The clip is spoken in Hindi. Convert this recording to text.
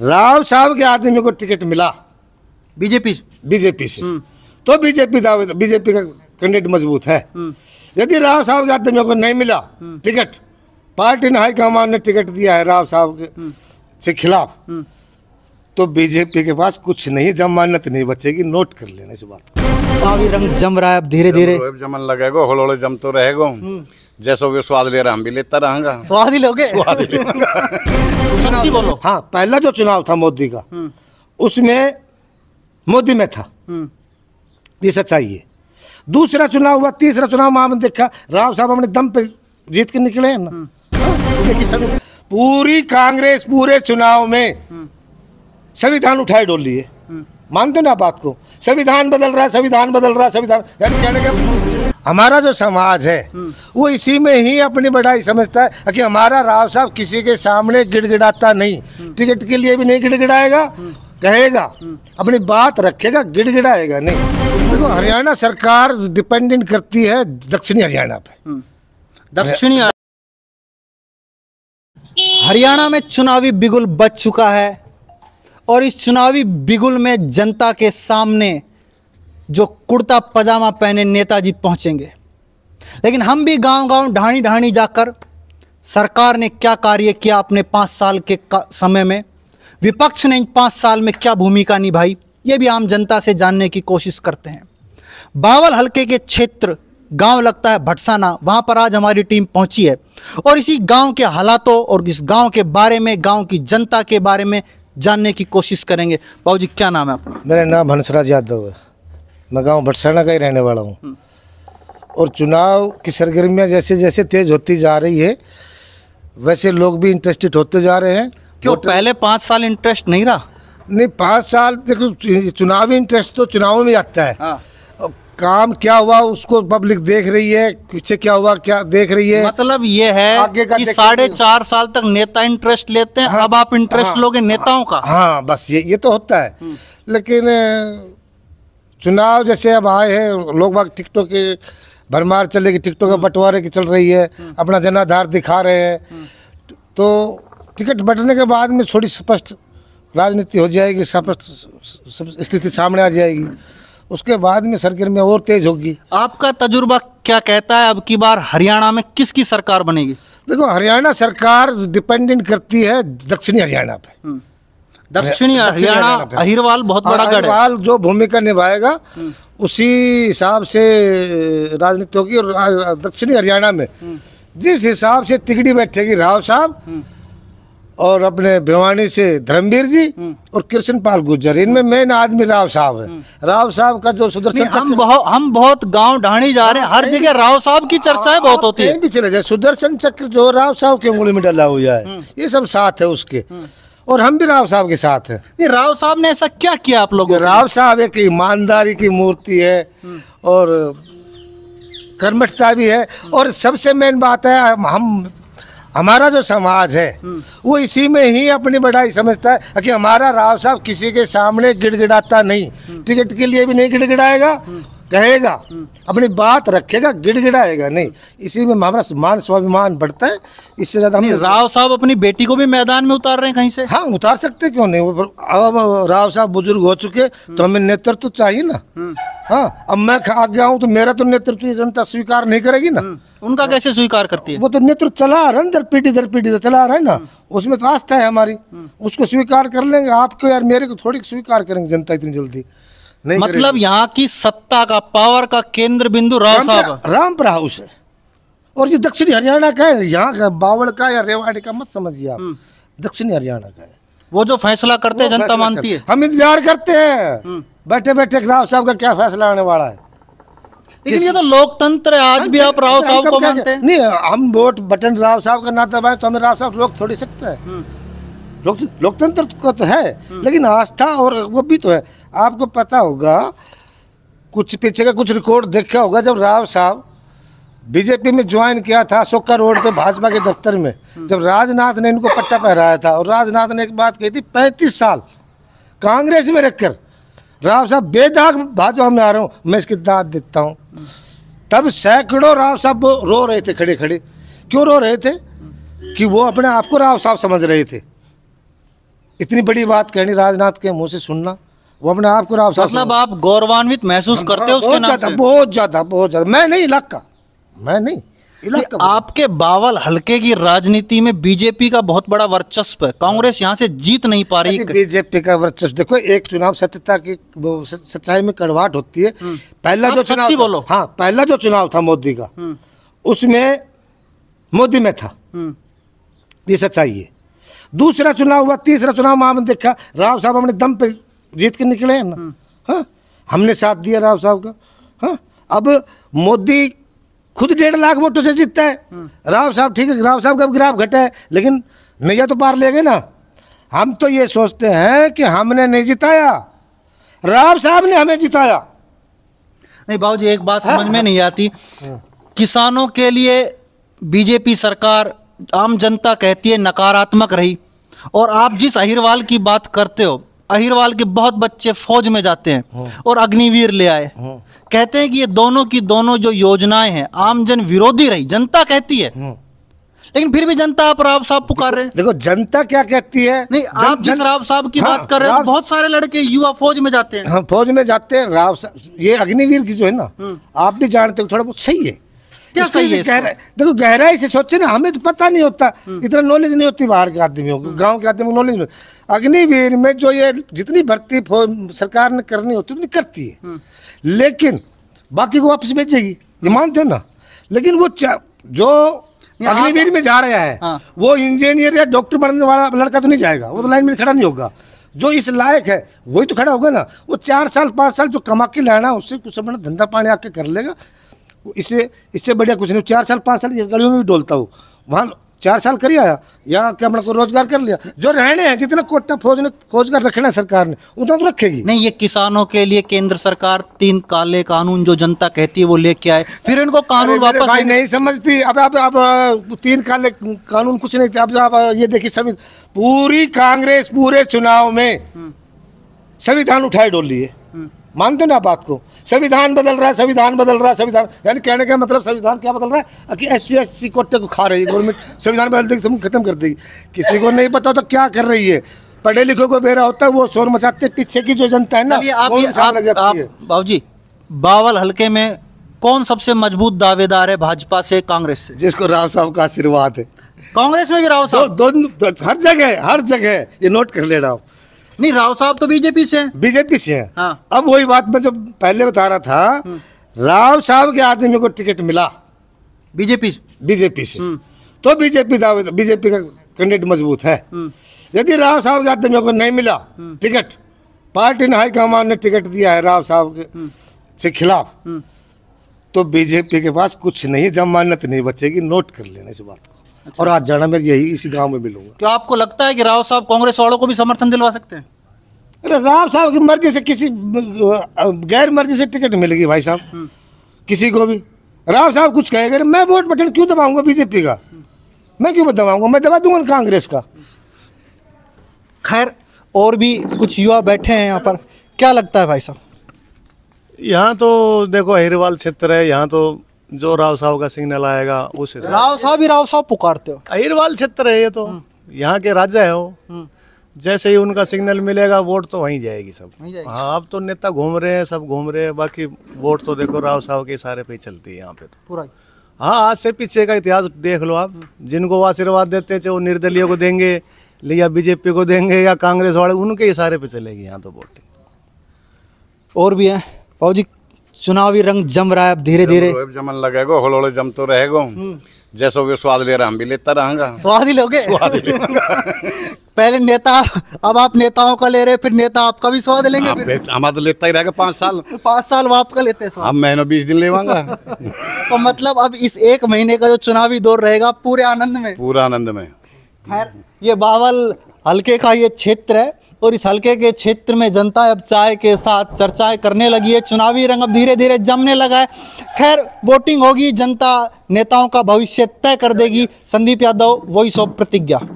राव साहब के आदमी को टिकट मिला बीजेपी बीजेपी से हम्म। तो बीजेपी दावे बीजेपी का कैंडिडेट मजबूत है हम्म। यदि राव साहब के आदमी को नहीं मिला हम्म। टिकट पार्टी ने हाईकमान ने टिकट दिया है राव साहब के से खिलाफ तो बीजेपी के पास कुछ नहीं जमानत नहीं बचेगी नोट कर लेना इस बात रंग जम रहा है अब धीरे धीरे जमन लगेगा होल होले जम तो रहेगा हम्म। जैसो भी स्वाद ले रहा हम भी लेता रहेंगे स्वाद ही लोगे स्वाद ही बोलो हाँ पहला जो चुनाव था मोदी का हम्म। उसमें मोदी में था हम्म। ये सच्चाई है दूसरा चुनाव हुआ तीसरा चुनाव वहां देखा राव साहब अपने दम पे जीत के निकले हैं ना हाँ, पूरी कांग्रेस पूरे चुनाव में संविधान उठाए डोल लिए हम्म। मानते ना बात को संविधान बदल रहा है संविधान बदल रहा है संविधान यानी कहने का हमारा जो समाज है हम्म। वो इसी में ही अपनी बढ़ाई समझता है कि हमारा राव साहब किसी के सामने गिड़गिड़ाता नहीं हम्म। टिकट के लिए भी नहीं गिड़गिड़ाएगा कहेगा अपनी बात रखेगा गिड़गिड़ाएगा नहीं देखो हरियाणा सरकार डिपेंडेंट करती है दक्षिणी हरियाणा पे दक्षिणी हरियाणा में चुनावी बिगुल बच चुका है और इस चुनावी बिगुल में जनता के सामने जो कुर्ता पजामा पहने नेताजी पहुंचेंगे लेकिन हम भी गांव-गांव ढाणी ढाणी जाकर सरकार ने क्या कार्य किया अपने पाँच साल के समय में विपक्ष ने इन पाँच साल में क्या भूमिका निभाई ये भी आम जनता से जानने की कोशिश करते हैं बावल हल्के के क्षेत्र गांव लगता है भटसाना वहां पर आज हमारी टीम पहुंची है और इसी गांव के हालातों और इस गांव के बारे में गांव की जनता के बारे में जानने की कोशिश करेंगे बाबू जी क्या नाम है आपका मेरा नाम हंसराज यादव है मैं गाँव भटसाना का ही रहने वाला हूँ हम्म। और चुनाव की सरगर्मियाँ जैसे जैसे तेज़ होती जा रही है वैसे लोग भी इंटरेस्टेड होते जा रहे हैं क्यों पहले पाँच साल इंटरेस्ट नहीं रहा नहीं पाँच साल देखो चुनावी इंटरेस्ट तो चुनावों में आता है हाँ। काम क्या हुआ उसको पब्लिक देख रही है पीछे क्या हुआ क्या देख रही है मतलब ये है आगे का कि साढ़े चार साल तक नेता इंटरेस्ट लेते हैं हाँ, अब आप इंटरेस्ट हाँ, लोगे नेताओं का हाँ बस ये ये तो होता है हम्म। लेकिन चुनाव जैसे अब आए हैं लोग बाग टिकटों के भरमार चलेगी टिकटों के हम्म। बंटवारे की चल रही है हम्म। अपना जनाधार दिखा रहे हैं तो टिकट बटने के बाद में थोड़ी स्पष्ट राजनीति हो जाएगी स्पष्ट स्थिति सामने आ जाएगी उसके बाद में सरगर्मियाँ और तेज़ होगी आपका तजुर्बा क्या कहता है अब की बार हरियाणा में किसकी सरकार बनेगी देखो हरियाणा सरकार डिपेंडेंट करती है दक्षिणी हरियाणा पे हम्म। दक्षिणी हरियाणा अहिरवाल बहुत बड़ा हाँ, गढ़ है जो भूमिका निभाएगा हम्म। उसी हिसाब से राजनीति होगी और दक्षिणी हरियाणा में हम्म। जिस हिसाब से तिगड़ी बैठेगी राव साहब और अपने भिवानी से धर्मवीर जी हम्म। और कृष्ण पाल गुर्जर इनमें मेन हम्म। आदमी राव साहब है हम्म। राव साहब का जो सुदर्शन हम बहुत हम बहुत गांव ढाणी जा रहे हैं हर जगह राव साहब की चर्चाएं बहुत होती है चले जाए सुदर्शन चक्र जो राव साहब की उंगली में डला हुआ है ये सब साथ है उसके और हम भी राव साहब के साथ हैं राव साहब ने ऐसा क्या किया आप लोगों राव साहब एक ईमानदारी की मूर्ति है और कर्मठता भी है और सबसे मेन बात है हम हमारा जो समाज है हम्म। वो इसी में ही अपनी बढ़ाई समझता है कि हमारा राव साहब किसी के सामने गिड़गिड़ाता नहीं हम्म। टिकट के लिए भी नहीं गिड़गिड़ाएगा हम्म। कहेगा अपनी बात रखेगा गिड़गिड़ाएगा नहीं इसी में हमारा मान स्वाभिमान बढ़ता है इससे ज्यादा हम राव साहब अपनी बेटी को भी मैदान में उतार रहे हैं कहीं से हाँ उतार सकते क्यों नहीं अब राव साहब बुजुर्ग हो चुके तो हमें नेतृत्व चाहिए ना हाँ अब मैं आ गया हूँ तो मेरा तो नेतृत्व जनता स्वीकार नहीं करेगी ना उनका कैसे स्वीकार करती है वो तो नेतृत्व चला रहा है दर पीढ़ी दर पीढ़ी दर चला रहा है ना उसमें तो आस्था है हमारी हम्म। उसको स्वीकार कर लेंगे आपको यार मेरे को थोड़ी स्वीकार करेंगे जनता इतनी जल्दी नहीं मतलब यहाँ की सत्ता का पावर का केंद्र बिंदु राव साहब राम हाउस है और जो दक्षिणी हरियाणा का है यहाँ का बावड़ का या रेवाड़ी का मत समझिए आप हम्म। दक्षिणी हरियाणा का है वो जो फैसला करते हैं जनता मानती है हम इंतजार करते हैं हम्म। बैठे बैठे राव साहब का क्या फैसला आने वाला है लेकिन ये तो लोकतंत्र है आज हाँ भी आप राव तो साहब को मानते हैं नहीं हम वोट बटन राव साहब का ना दबाए तो हमें राव साहब रोक थोड़ी सकते हैं हम्म। लोकतंत्र का तो, तो है हम्म। लेकिन आस्था और वो भी तो है आपको पता होगा कुछ पीछे का कुछ रिकॉर्ड देखा होगा जब राव साहब बीजेपी में ज्वाइन किया था अशोका रोड पे भाजपा के दफ्तर में हम्म। जब राजनाथ ने इनको पट्टा पहराया था और राजनाथ ने एक बात कही थी पैंतीस साल कांग्रेस में रखकर राव साहब बेदाग भाजपा में आ रहा हूँ मैं इसकी दाद देता हूँ तब सैकड़ों राव साहब रो रहे थे खड़े खड़े क्यों रो रहे थे कि वो अपने आप को राव साहब समझ रहे थे इतनी बड़ी बात कहनी राजनाथ के मुंह से सुनना वो अपने आप को राव साहब मतलब आप गौरवान्वित महसूस करते हो बहुत ज्यादा बहुत ज्यादा बहुत ज्यादा मैं नहीं का मैं नहीं आपके बावल हल्के की राजनीति में बीजेपी का बहुत बड़ा वर्चस्व है कांग्रेस यहाँ से जीत नहीं पा रही बीजेपी का वर्चस्व देखो एक चुनाव सत्यता की सच्चाई में कड़वाट होती है हम्म। पहला जो चुनाव बोलो हाँ पहला जो चुनाव था मोदी का हम्म। उसमें मोदी में था हम्म। ये सच्चाई है दूसरा चुनाव हुआ तीसरा चुनाव हमने देखा राव साहब हमने दम पे जीत के निकले हैं ना हाँ, हमने साथ दिया राव साहब का हाँ, अब मोदी खुद डेढ़ लाख वोटों तो से जीतता है हाँ। राव साहब ठीक है राव साहब का गिराव घटा है लेकिन नैया तो पार ले गए ना हम तो ये सोचते हैं कि हमने नहीं जिताया राव साहब ने हमें जिताया नहीं बाबू एक बात हाँ। समझ में नहीं आती हाँ। किसानों के लिए बीजेपी सरकार आम जनता कहती है नकारात्मक रही और आप जिस अहिरवाल की बात करते हो अहिरवाल के बहुत बच्चे फौज में जाते हैं हाँ। और अग्निवीर ले आए हाँ। कहते हैं कि ये दोनों की दोनों जो योजनाएं हैं आम जन विरोधी रही जनता कहती है हाँ। लेकिन फिर भी जनता आप राव साहब पुकार रहे हैं देखो जनता क्या कहती है नहीं जन, आप जन राव साहब की हाँ, बात कर रहे हैं तो बहुत सारे लड़के युवा फौज में जाते हैं हाँ फौज में जाते हैं राव साहब ये अग्निवीर की जो है ना आप भी जानते हो थोड़ा बहुत सही है क्या सही है गहरा, देखो गहराई से सोचे ना हमें तो पता नहीं होता हम्म। इतना नॉलेज नहीं होती बाहर के आदमियों को हम्म। गाँव के आदमी को नॉलेज नहीं अग्निवीर में जो ये जितनी भर्ती सरकार ने करनी होती उतनी करती है हम्म। लेकिन बाकी को वापस भेजेगी ये मानते हो ना लेकिन वो जो अग्निवीर में जा रहा है हाँ। वो इंजीनियर या डॉक्टर बनने वाला लड़का तो नहीं जाएगा वो तो लाइन में खड़ा नहीं होगा जो इस लायक है वही तो खड़ा होगा ना वो चार साल पांच साल जो कमा के लाना उससे कुछ अपना धंधा पानी आके कर लेगा इससे इससे बढ़िया कुछ नहीं चार साल पाँच साल जिस गलियों में भी डोलता हूँ वहाँ चार साल कर आया यहाँ के अपना को रोजगार कर लिया जो रहने हैं जितना कोटा फौज ने फौज का रखना है सरकार ने उतना तो रखेगी नहीं ये किसानों के लिए केंद्र सरकार तीन काले कानून जो जनता कहती है वो लेके आए फिर इनको कानून वापस भाई नहीं समझती अब अब अब तीन काले कानून कुछ नहीं थे अब आप ये देखिए सभी पूरी कांग्रेस पूरे चुनाव में हम्म। संविधान उठाए डोल लिए हम्म। मानते ना बात को संविधान बदल रहा है संविधान बदल रहा है संविधान यानी कहने का मतलब संविधान क्या बदल रहा है कि एस सी एस सी कोटे को खा रही है गवर्नमेंट संविधान बदल देगी तुम खत्म कर देगी किसी को नहीं पता तो क्या कर रही है पढ़े लिखे को बेरा होता है वो शोर मचाते पीछे की जो जनता है ना आप, बाबूजी बावल हल्के में कौन सबसे मजबूत दावेदार है भाजपा से कांग्रेस से जिसको राव साहब का आशीर्वाद है कांग्रेस में भी राव साहब दोनों हर जगह हर जगह ये नोट कर ले रहा हूँ नहीं राव साहब तो बीजेपी से बीजेपी से है हाँ। अब वही बात मैं जब पहले बता रहा था हम्म। राव साहब के आदमी को टिकट मिला बीजेपी बीजेपी से हम्म। तो बीजेपी बीजेपी का कैंडिडेट मजबूत है हम्म। यदि राव साहब के आदमी को नहीं मिला टिकट पार्टी ने हाईकमान ने टिकट दिया है राव साहब के से खिलाफ तो बीजेपी के पास कुछ नहीं जमानत नहीं बचेगी नोट कर लेना इस बात को अच्छा। और आज जाना मैं यही इसी गांव में मिलूंगा क्या आपको लगता है कि राव साहब कांग्रेस वालों को भी समर्थन दिलवा सकते हैं अरे राव साहब की मर्जी से किसी गैर मर्जी से टिकट मिलेगी भाई साहब हम्म। किसी को भी राव साहब कुछ कहेगा मैं वोट बटन क्यों दबाऊंगा बीजेपी का मैं क्यों दबाऊंगा मैं दबा दूंगा कांग्रेस का खैर और भी कुछ युवा बैठे हैं यहाँ पर क्या लगता है भाई साहब यहाँ तो देखो अहिरवाल क्षेत्र है यहाँ तो जो राव साहब का सिग्नल आएगा उस हिसाब राव साहब ही राव साहब पुकारते हो अहिरवाल क्षेत्र है ये तो हम्म। यहाँ के राजा है वो हम्म। जैसे ही उनका सिग्नल मिलेगा वोट तो वहीं जाएगी सब जाएगी। हाँ अब तो नेता घूम रहे हैं सब घूम रहे हैं बाकी वोट तो देखो राव साहब के इशारे पे चलती है यहाँ पे तो पूरा हाँ आज से पीछे का इतिहास देख लो आप हम्म। जिनको आशीर्वाद देते थे वो निर्दलीय को देंगे या बीजेपी को देंगे या कांग्रेस वाले उनके इशारे पे चलेगी यहाँ तो वोटिंग और भी है भाजी चुनावी रंग जम रहा है अब धीरे धीरे जमन लगेगो होल होले जम तो रहेगा हम्म। जैसो भी स्वाद ले रहा हम भी लेता रहेगा स्वाद ही लोगे स्वाद ही पहले नेता अब आप नेताओं का ले रहे फिर नेता आपका भी स्वाद लेंगे हमारा तो लेता ही रहेगा पाँच साल पाँच साल वो आपका लेते हैं हम महीनों बीस दिन ले तो मतलब अब इस एक महीने का जो चुनावी दौर रहेगा पूरे आनंद में पूरा आनंद में खैर ये बावल हल्के का ये क्षेत्र है और इस हलके के क्षेत्र में जनता अब चाय के साथ चर्चाएं करने लगी है चुनावी रंग अब धीरे धीरे जमने लगा है खैर वोटिंग होगी जनता नेताओं का भविष्य तय कर देगी संदीप यादव वॉइस ऑफ प्रतिज्ञा